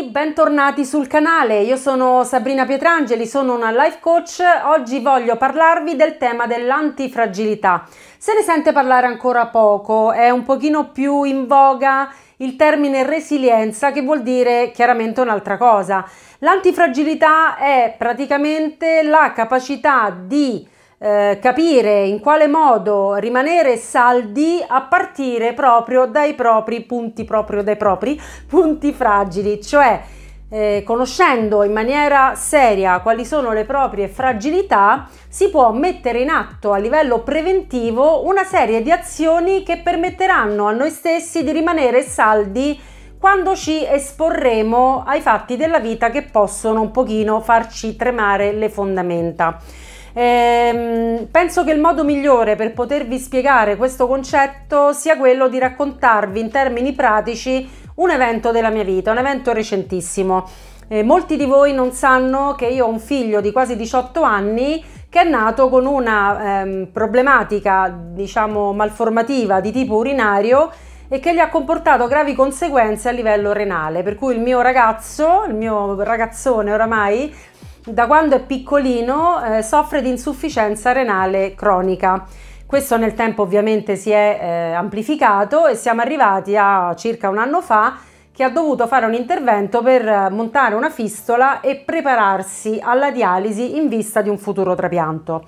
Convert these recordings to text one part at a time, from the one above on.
tutti, bentornati sul canale. Io sono Sabrina Pietrangeli, sono una life coach. Oggi voglio parlarvi del tema dell'antifragilità. Se ne sente parlare ancora poco, è un pochino più in voga il termine resilienza che vuol dire chiaramente un'altra cosa. L'antifragilità è praticamente la capacità di eh, capire in quale modo rimanere saldi a partire proprio dai propri punti, proprio dai propri punti fragili, cioè eh, conoscendo in maniera seria quali sono le proprie fragilità, si può mettere in atto a livello preventivo una serie di azioni che permetteranno a noi stessi di rimanere saldi quando ci esporremo ai fatti della vita che possono un pochino farci tremare le fondamenta. Ehm, penso che il modo migliore per potervi spiegare questo concetto sia quello di raccontarvi in termini pratici un evento della mia vita, un evento recentissimo. Eh, molti di voi non sanno che io ho un figlio di quasi 18 anni che è nato con una ehm, problematica, diciamo, malformativa di tipo urinario e che gli ha comportato gravi conseguenze a livello renale, per cui il mio ragazzo, il mio ragazzone oramai, da quando è piccolino eh, soffre di insufficienza renale cronica. Questo nel tempo ovviamente si è eh, amplificato e siamo arrivati a circa un anno fa che ha dovuto fare un intervento per eh, montare una fistola e prepararsi alla dialisi in vista di un futuro trapianto.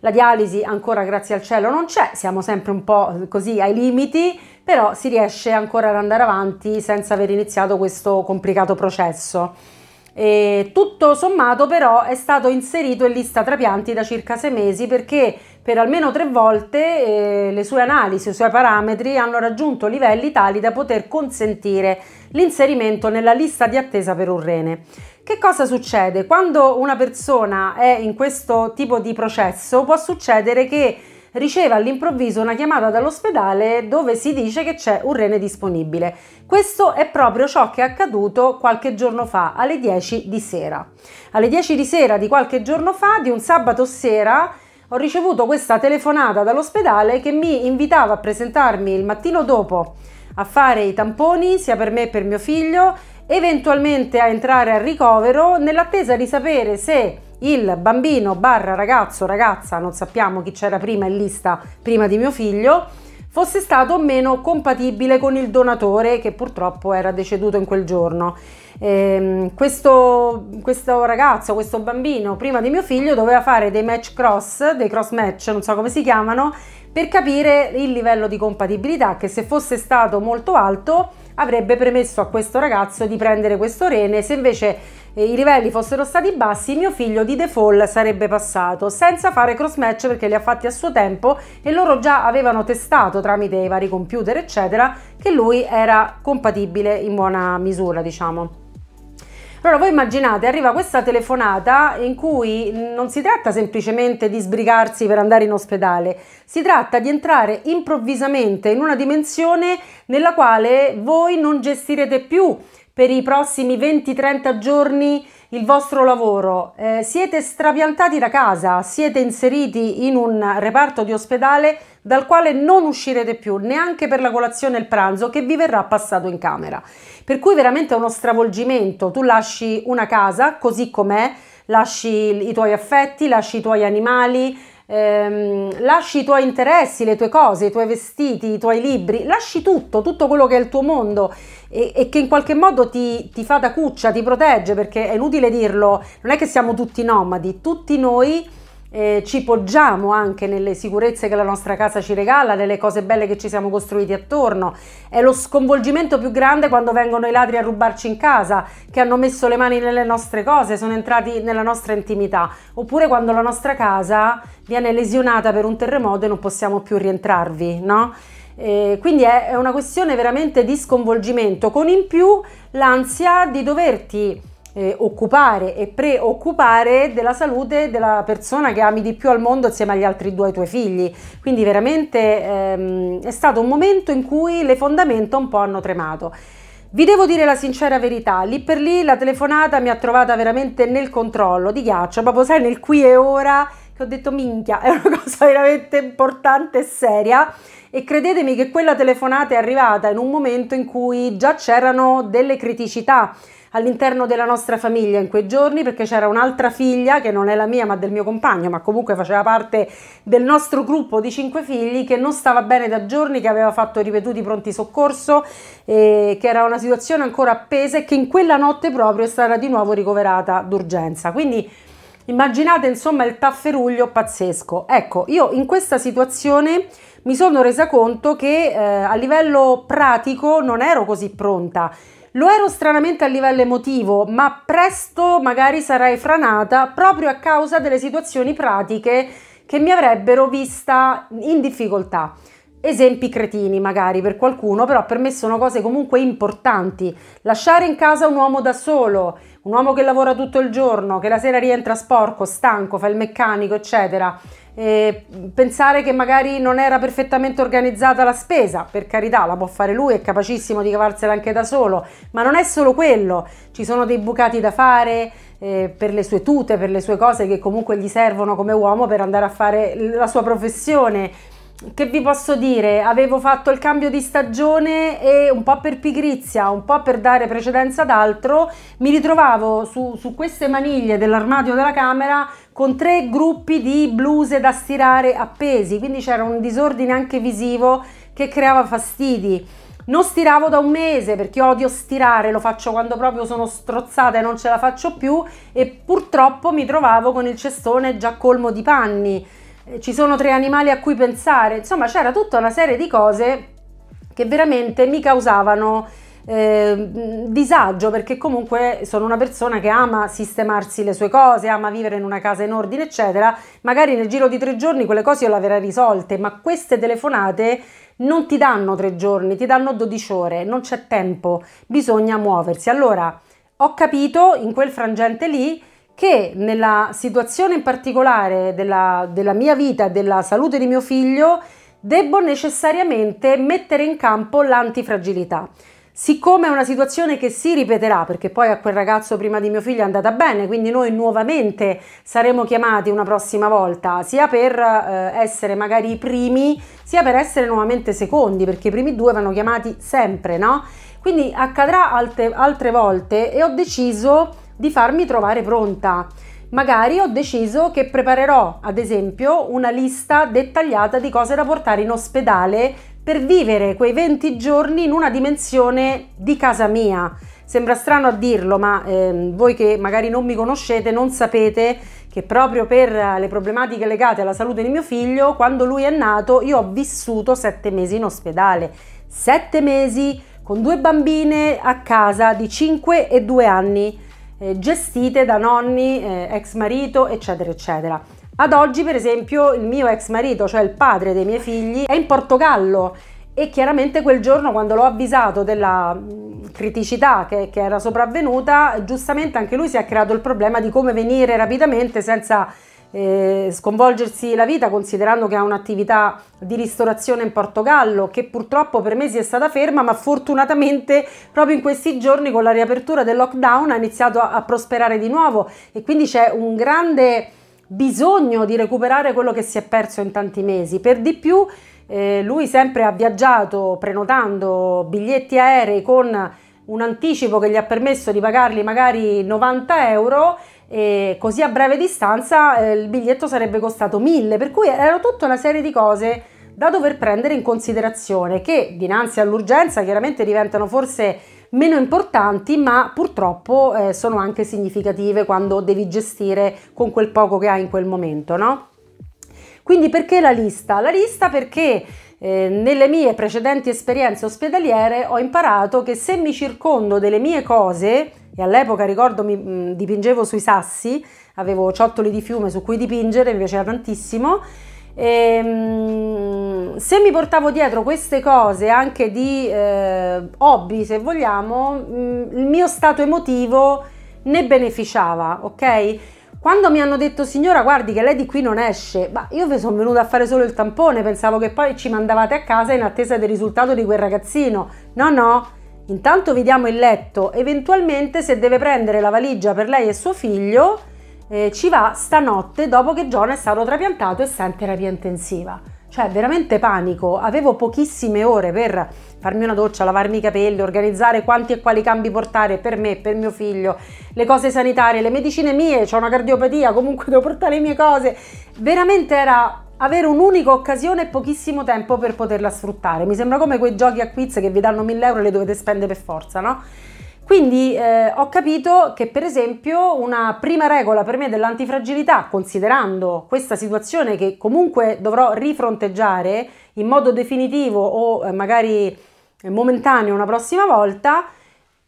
La dialisi ancora grazie al cielo non c'è, siamo sempre un po' eh, così ai limiti, però si riesce ancora ad andare avanti senza aver iniziato questo complicato processo. E tutto sommato però è stato inserito in lista trapianti da circa sei mesi perché per almeno tre volte eh, le sue analisi, i suoi parametri hanno raggiunto livelli tali da poter consentire l'inserimento nella lista di attesa per un rene. Che cosa succede? Quando una persona è in questo tipo di processo può succedere che riceve all'improvviso una chiamata dall'ospedale dove si dice che c'è un rene disponibile. Questo è proprio ciò che è accaduto qualche giorno fa, alle 10 di sera. Alle 10 di sera di qualche giorno fa, di un sabato sera, ho ricevuto questa telefonata dall'ospedale che mi invitava a presentarmi il mattino dopo a fare i tamponi sia per me che per mio figlio, eventualmente a entrare al ricovero nell'attesa di sapere se il bambino barra ragazzo, ragazza, non sappiamo chi c'era prima in lista prima di mio figlio, fosse stato meno compatibile con il donatore che purtroppo era deceduto in quel giorno. Ehm, questo, questo, ragazzo, questo bambino, prima di mio figlio, doveva fare dei match cross, dei cross match, non so come si chiamano, per capire il livello di compatibilità che se fosse stato molto alto avrebbe permesso a questo ragazzo di prendere questo rene, se invece i livelli fossero stati bassi, mio figlio di default sarebbe passato senza fare cross match perché li ha fatti a suo tempo e loro già avevano testato tramite i vari computer eccetera che lui era compatibile in buona misura diciamo. Allora voi immaginate, arriva questa telefonata in cui non si tratta semplicemente di sbrigarsi per andare in ospedale, si tratta di entrare improvvisamente in una dimensione nella quale voi non gestirete più per i prossimi 20-30 giorni il vostro lavoro, eh, siete strapiantati da casa, siete inseriti in un reparto di ospedale dal quale non uscirete più neanche per la colazione e il pranzo che vi verrà passato in camera. Per cui veramente è uno stravolgimento, tu lasci una casa così com'è, lasci i tuoi affetti, lasci i tuoi animali, ehm, lasci i tuoi interessi, le tue cose, i tuoi vestiti, i tuoi libri, lasci tutto, tutto quello che è il tuo mondo e, e che in qualche modo ti, ti, fa da cuccia, ti protegge, perché è inutile dirlo, non è che siamo tutti nomadi, tutti noi eh, ci poggiamo anche nelle sicurezze che la nostra casa ci regala, nelle cose belle che ci siamo costruiti attorno. È lo sconvolgimento più grande quando vengono i ladri a rubarci in casa, che hanno messo le mani nelle nostre cose, sono entrati nella nostra intimità, oppure quando la nostra casa viene lesionata per un terremoto e non possiamo più rientrarvi, no? Eh, quindi è, è una questione veramente di sconvolgimento, con in più l'ansia di doverti eh, occupare e preoccupare della salute della persona che ami di più al mondo insieme agli altri due tuoi figli. Quindi veramente ehm, è stato un momento in cui le fondamenta un po' hanno tremato. Vi devo dire la sincera verità, lì per lì la telefonata mi ha trovata veramente nel controllo di ghiaccio, proprio sai nel qui e ora che ho detto minchia, è una cosa veramente importante e seria e credetemi che quella telefonata è arrivata in un momento in cui già c'erano delle criticità all'interno della nostra famiglia in quei giorni perché c'era un'altra figlia che non è la mia ma del mio compagno ma comunque faceva parte del nostro gruppo di cinque figli che non stava bene da giorni che aveva fatto ripetuti pronti soccorso eh, che era una situazione ancora appesa e che in quella notte proprio è stata di nuovo ricoverata d'urgenza quindi Immaginate insomma il tafferuglio pazzesco. Ecco, io in questa situazione mi sono resa conto che eh, a livello pratico non ero così pronta. Lo ero stranamente a livello emotivo, ma presto magari sarei franata proprio a causa delle situazioni pratiche che mi avrebbero vista in difficoltà. Esempi cretini magari per qualcuno, però per me sono cose comunque importanti. Lasciare in casa un uomo da solo, un uomo che lavora tutto il giorno, che la sera rientra sporco, stanco, fa il meccanico, eccetera. E pensare che magari non era perfettamente organizzata la spesa, per carità, la può fare lui, è capacissimo di cavarsela anche da solo, ma non è solo quello, ci sono dei bucati da fare eh, per le sue tute, per le sue cose che comunque gli servono come uomo per andare a fare la sua professione che vi posso dire? Avevo fatto il cambio di stagione e un po' per pigrizia, un po' per dare precedenza ad altro, mi ritrovavo su, su queste maniglie dell'armadio della camera con tre gruppi di bluse da stirare appesi, quindi c'era un disordine anche visivo che creava fastidi. Non stiravo da un mese perché odio stirare, lo faccio quando proprio sono strozzata e non ce la faccio più e purtroppo mi trovavo con il cestone già colmo di panni eh, ci sono tre animali a cui pensare, insomma c'era tutta una serie di cose che veramente mi causavano eh, disagio perché comunque sono una persona che ama sistemarsi le sue cose, ama vivere in una casa in ordine, eccetera. Magari nel giro di tre giorni quelle cose io le avrei risolte, ma queste telefonate non ti danno tre giorni, ti danno 12 ore, non c'è tempo, bisogna muoversi. Allora ho capito in quel frangente lì che nella situazione in particolare della, della mia vita, e della salute di mio figlio, debbo necessariamente mettere in campo l'antifragilità. Siccome è una situazione che si ripeterà, perché poi a quel ragazzo prima di mio figlio è andata bene, quindi noi nuovamente saremo chiamati una prossima volta, sia per eh, essere magari i primi, sia per essere nuovamente secondi, perché i primi due vanno chiamati sempre, no? Quindi accadrà alte, altre volte e ho deciso di farmi trovare pronta. Magari ho deciso che preparerò, ad esempio, una lista dettagliata di cose da portare in ospedale per vivere quei 20 giorni in una dimensione di casa mia. Sembra strano a dirlo, ma eh, voi che magari non mi conoscete non sapete che proprio per eh, le problematiche legate alla salute di mio figlio, quando lui è nato, io ho vissuto sette mesi in ospedale. Sette mesi con due bambine a casa di 5 e 2 anni eh, gestite da nonni, eh, ex marito, eccetera, eccetera. Ad oggi, per esempio, il mio ex marito, cioè il padre dei miei figli, è in Portogallo e chiaramente quel giorno quando l'ho avvisato della mm, criticità che, che, era sopravvenuta, giustamente anche lui si è creato il problema di come venire rapidamente senza eh, sconvolgersi la vita considerando che ha un'attività di ristorazione in Portogallo che purtroppo per mesi è stata ferma ma fortunatamente proprio in questi giorni con la riapertura del lockdown ha iniziato a, a prosperare di nuovo e quindi c'è un grande bisogno di recuperare quello che si è perso in tanti mesi. Per di più eh, lui sempre ha viaggiato prenotando biglietti aerei con un anticipo che gli ha permesso di pagarli magari 90 euro e così a breve distanza eh, il biglietto sarebbe costato 1000, per cui era tutta una serie di cose da dover prendere in considerazione che dinanzi all'urgenza chiaramente diventano forse meno importanti ma purtroppo eh, sono anche significative quando devi gestire con quel poco che hai in quel momento, no? Quindi perché la lista? La lista perché eh, nelle mie precedenti esperienze ospedaliere ho imparato che se mi circondo delle mie cose, e all'epoca, ricordo, mi dipingevo sui sassi, avevo ciottoli di fiume su cui dipingere, mi piaceva tantissimo. E, ehm, se mi portavo dietro queste cose anche di eh, hobby, se vogliamo, il mio stato emotivo ne beneficiava, ok? Quando mi hanno detto signora guardi che lei di qui non esce, ma io vi sono venuta a fare solo il tampone, pensavo che poi ci mandavate a casa in attesa del risultato di quel ragazzino. No, no, Intanto vediamo il letto, eventualmente se deve prendere la valigia per lei e suo figlio eh, ci va stanotte dopo che John è stato trapiantato e sta in terapia intensiva. Cioè veramente panico, avevo pochissime ore per farmi una doccia, lavarmi i capelli, organizzare quanti e quali cambi portare per me, per mio figlio, le cose sanitarie, le medicine mie, ho una cardiopatia, comunque devo portare le mie cose. Veramente era avere un'unica occasione e pochissimo tempo per poterla sfruttare. Mi sembra come quei giochi a quiz che vi danno 1000 euro e le dovete spendere per forza, no? Quindi eh, ho capito che per esempio una prima regola per me dell'antifragilità, considerando questa situazione che comunque dovrò rifronteggiare in modo definitivo o eh, magari eh, momentaneo una prossima volta,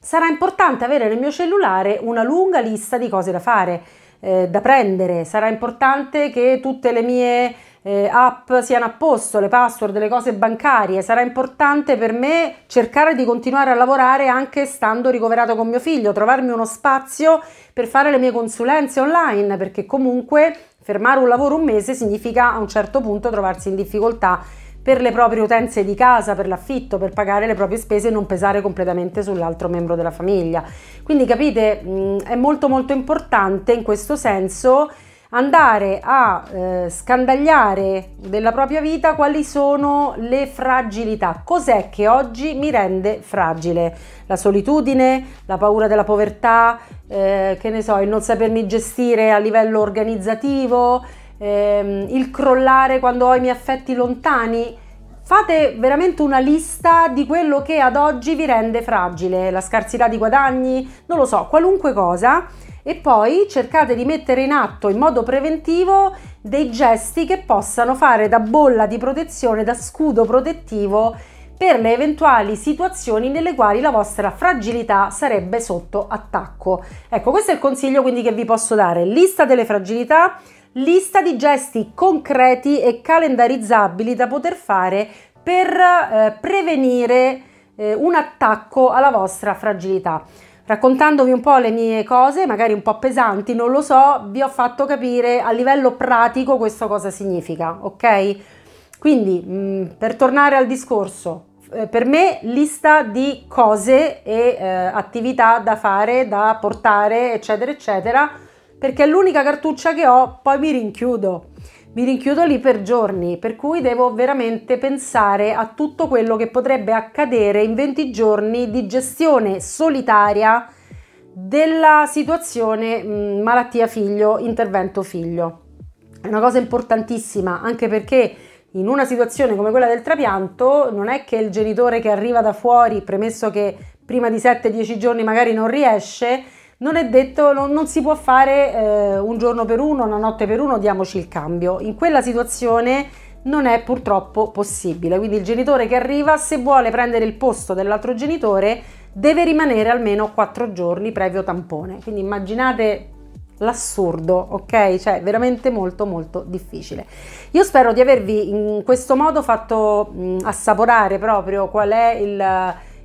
sarà importante avere nel mio cellulare una lunga lista di cose da fare, eh, da prendere. Sarà importante che tutte le mie eh, app siano a posto, le password, le cose bancarie, sarà importante per me cercare di continuare a lavorare anche stando ricoverato con mio figlio, trovarmi uno spazio per fare le mie consulenze online, perché comunque fermare un lavoro un mese significa a un certo punto trovarsi in difficoltà per le proprie utenze di casa, per l'affitto, per pagare le proprie spese e non pesare completamente sull'altro membro della famiglia. Quindi capite, mm, è molto molto importante in questo senso andare a eh, scandagliare della propria vita quali sono le fragilità, cos'è che oggi mi rende fragile, la solitudine, la paura della povertà, eh, che ne so, il non sapermi gestire a livello organizzativo, ehm, il crollare quando ho i miei affetti lontani. Fate veramente una lista di quello che ad oggi vi rende fragile, la scarsità di guadagni, non lo so, qualunque cosa e poi cercate di mettere in atto in modo preventivo dei gesti che possano fare da bolla di protezione, da scudo protettivo per le eventuali situazioni nelle quali la vostra fragilità sarebbe sotto attacco. Ecco, questo è il consiglio quindi che vi posso dare. Lista delle fragilità, lista di gesti concreti e calendarizzabili da poter fare per eh, prevenire eh, un attacco alla vostra fragilità raccontandovi un po' le mie cose, magari un po' pesanti, non lo so, vi ho fatto capire a livello pratico questo cosa significa, ok? Quindi, mh, mm, per tornare al discorso, eh, per me lista di cose e eh, attività da fare, da portare, eccetera, eccetera, perché è l'unica cartuccia che ho, poi mi rinchiudo mi rinchiudo lì per giorni, per cui devo veramente pensare a tutto quello che potrebbe accadere in 20 giorni di gestione solitaria della situazione mh, mm, malattia figlio, intervento figlio. È una cosa importantissima anche perché in una situazione come quella del trapianto non è che il genitore che arriva da fuori, premesso che prima di 7-10 giorni magari non riesce, non è detto, non, non si può fare eh, un giorno per uno, una notte per uno, diamoci il cambio. In quella situazione non è purtroppo possibile. Quindi il genitore che arriva, se vuole prendere il posto dell'altro genitore, deve rimanere almeno 4 giorni previo tampone. Quindi immaginate l'assurdo, ok? Cioè veramente molto molto difficile. Io spero di avervi in questo modo fatto mh, assaporare proprio qual è il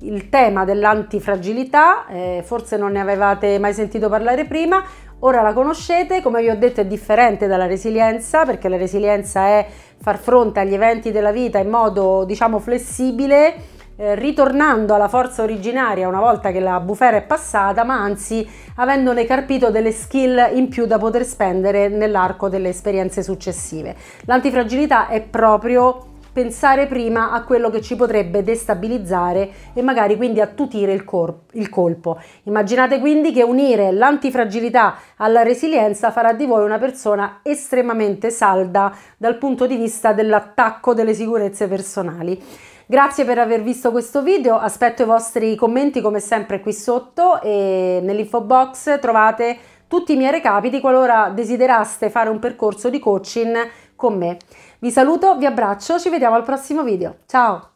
il tema dell'antifragilità, eh, forse non ne avevate mai sentito parlare prima, ora la conoscete, come vi ho detto è differente dalla resilienza perché la resilienza è far fronte agli eventi della vita in modo diciamo flessibile, eh, ritornando alla forza originaria una volta che la bufera è passata, ma anzi avendone carpito delle skill in più da poter spendere nell'arco delle esperienze successive. L'antifragilità è proprio pensare prima a quello che ci potrebbe destabilizzare e magari quindi attutire il, il colpo. Immaginate quindi che unire l'antifragilità alla resilienza farà di voi una persona estremamente salda dal punto di vista dell'attacco delle sicurezze personali. Grazie per aver visto questo video, aspetto i vostri commenti come sempre qui sotto e nell'info box trovate tutti i miei recapiti qualora desideraste fare un percorso di coaching con me. Vi saluto, vi abbraccio, ci vediamo al prossimo video. Ciao!